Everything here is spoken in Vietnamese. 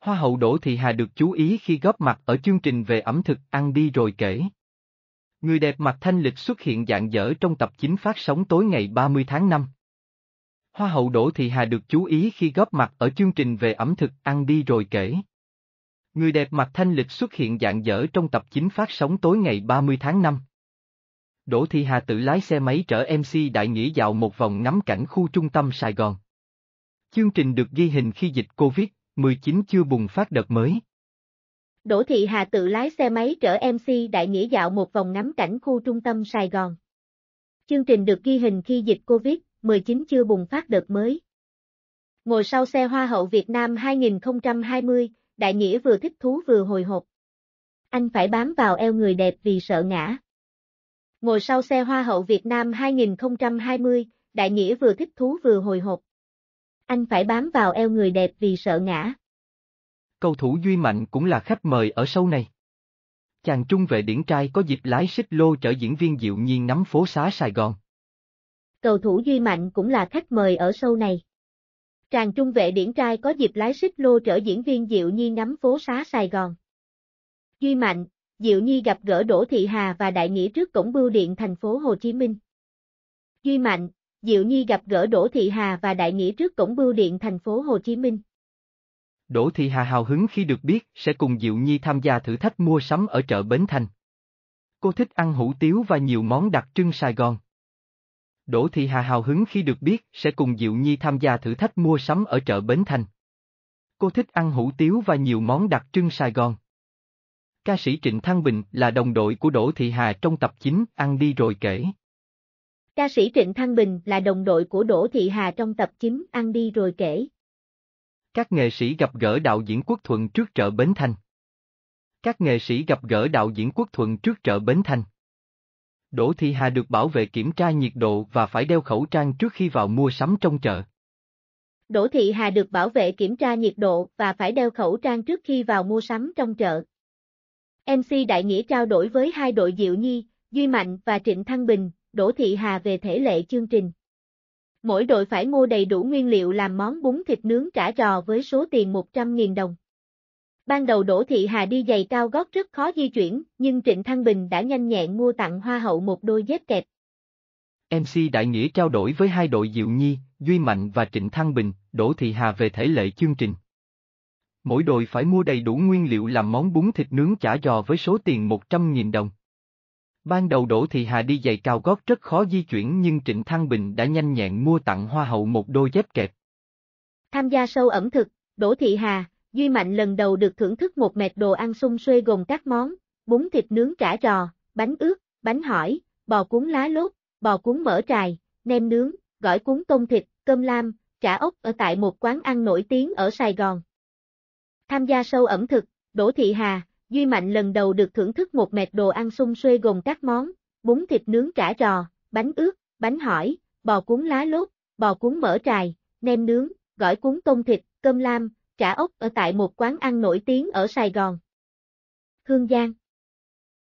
Hoa hậu Đỗ Thị Hà được chú ý khi góp mặt ở chương trình về ẩm thực ăn đi rồi kể. Người đẹp mặt thanh lịch xuất hiện dạng dở trong tập chính phát sóng tối ngày 30 tháng 5. Hoa hậu Đỗ Thị Hà được chú ý khi góp mặt ở chương trình về ẩm thực ăn đi rồi kể. Người đẹp mặt thanh lịch xuất hiện dạng dở trong tập chính phát sóng tối ngày 30 tháng 5. Đỗ Thị Hà tự lái xe máy chở MC Đại Nghĩa dạo một vòng ngắm cảnh khu trung tâm Sài Gòn. Chương trình được ghi hình khi dịch Covid 19 chưa bùng phát đợt mới. Đỗ Thị Hà tự lái xe máy trở MC Đại Nghĩa dạo một vòng ngắm cảnh khu trung tâm Sài Gòn. Chương trình được ghi hình khi dịch Covid-19 chưa bùng phát đợt mới. Ngồi sau xe Hoa hậu Việt Nam 2020, Đại Nghĩa vừa thích thú vừa hồi hộp. Anh phải bám vào eo người đẹp vì sợ ngã. Ngồi sau xe Hoa hậu Việt Nam 2020, Đại Nghĩa vừa thích thú vừa hồi hộp anh phải bám vào eo người đẹp vì sợ ngã. Cầu thủ Duy Mạnh cũng là khách mời ở sâu này. Chàng trung vệ điển trai có dịp lái xích lô chở diễn viên Diệu Nhiên nắm phố xá Sài Gòn. Cầu thủ Duy Mạnh cũng là khách mời ở sâu này. Chàng trung vệ điển trai có dịp lái xích lô chở diễn viên Diệu Nhiên nắm phố xá Sài Gòn. Duy Mạnh, Diệu Nhi gặp gỡ Đỗ Thị Hà và Đại Nghĩa trước cổng bưu điện thành phố Hồ Chí Minh. Duy Mạnh, Diệu Nhi gặp gỡ Đỗ Thị Hà và Đại Nghĩa trước cổng bưu điện thành phố Hồ Chí Minh. Đỗ Thị Hà hào hứng khi được biết sẽ cùng Diệu Nhi tham gia thử thách mua sắm ở chợ Bến Thành. Cô thích ăn hủ tiếu và nhiều món đặc trưng Sài Gòn. Đỗ Thị Hà hào hứng khi được biết sẽ cùng Diệu Nhi tham gia thử thách mua sắm ở chợ Bến Thành. Cô thích ăn hủ tiếu và nhiều món đặc trưng Sài Gòn. Ca sĩ Trịnh Thăng Bình là đồng đội của Đỗ Thị Hà trong tập 9 Ăn đi rồi kể. Ca sĩ Trịnh Thăng Bình là đồng đội của Đỗ Thị Hà trong tập chính Ăn đi rồi kể. Các nghệ sĩ gặp gỡ đạo diễn Quốc Thuận trước chợ Bến Thành. Các nghệ sĩ gặp gỡ đạo diễn Quốc Thuận trước chợ Bến Thành. Đỗ Thị Hà được bảo vệ kiểm tra nhiệt độ và phải đeo khẩu trang trước khi vào mua sắm trong chợ. Đỗ Thị Hà được bảo vệ kiểm tra nhiệt độ và phải đeo khẩu trang trước khi vào mua sắm trong chợ. MC Đại Nghĩa trao đổi với hai đội Diệu Nhi, Duy Mạnh và Trịnh Thăng Bình, Đỗ Thị Hà về thể lệ chương trình. Mỗi đội phải mua đầy đủ nguyên liệu làm món bún thịt nướng chả giò với số tiền 100.000 đồng. Ban đầu Đỗ Thị Hà đi giày cao gót rất khó di chuyển, nhưng Trịnh Thăng Bình đã nhanh nhẹn mua tặng Hoa hậu một đôi dép kẹp. MC Đại Nghĩa trao đổi với hai đội Diệu Nhi, Duy Mạnh và Trịnh Thăng Bình, Đỗ Thị Hà về thể lệ chương trình. Mỗi đội phải mua đầy đủ nguyên liệu làm món bún thịt nướng chả giò với số tiền 100.000 đồng. Ban đầu Đỗ Thị Hà đi giày cao gót rất khó di chuyển nhưng Trịnh Thăng Bình đã nhanh nhẹn mua tặng Hoa hậu một đôi dép kẹp. Tham gia sâu ẩm thực, Đỗ Thị Hà, Duy Mạnh lần đầu được thưởng thức một mệt đồ ăn sung xuê gồm các món, bún thịt nướng chả giò, bánh ướt, bánh hỏi, bò cuốn lá lốt, bò cuốn mỡ trài, nem nướng, gỏi cuốn tôm thịt, cơm lam, chả ốc ở tại một quán ăn nổi tiếng ở Sài Gòn. Tham gia sâu ẩm thực, Đỗ Thị Hà, Duy Mạnh lần đầu được thưởng thức một mệt đồ ăn sung xuê gồm các món, bún thịt nướng trả giò, bánh ướt, bánh hỏi, bò cuốn lá lốt, bò cuốn mỡ trài, nem nướng, gỏi cuốn tôm thịt, cơm lam, trả ốc ở tại một quán ăn nổi tiếng ở Sài Gòn. Hương Giang